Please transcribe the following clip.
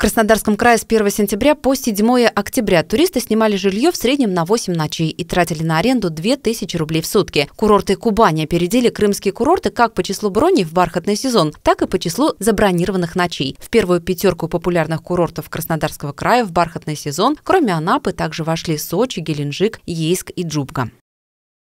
Краснодарском крае с 1 сентября по 7 октября туристы снимали жилье в среднем на 8 ночей и тратили на аренду 2000 рублей в сутки. Курорты Кубани опередили крымские курорты как по числу броней в бархатный сезон, так и по числу забронированных ночей. В первую пятерку популярных курортов Краснодарского края в бархатный сезон, кроме Анапы, также вошли Сочи, Геленджик, Ейск и Джубга.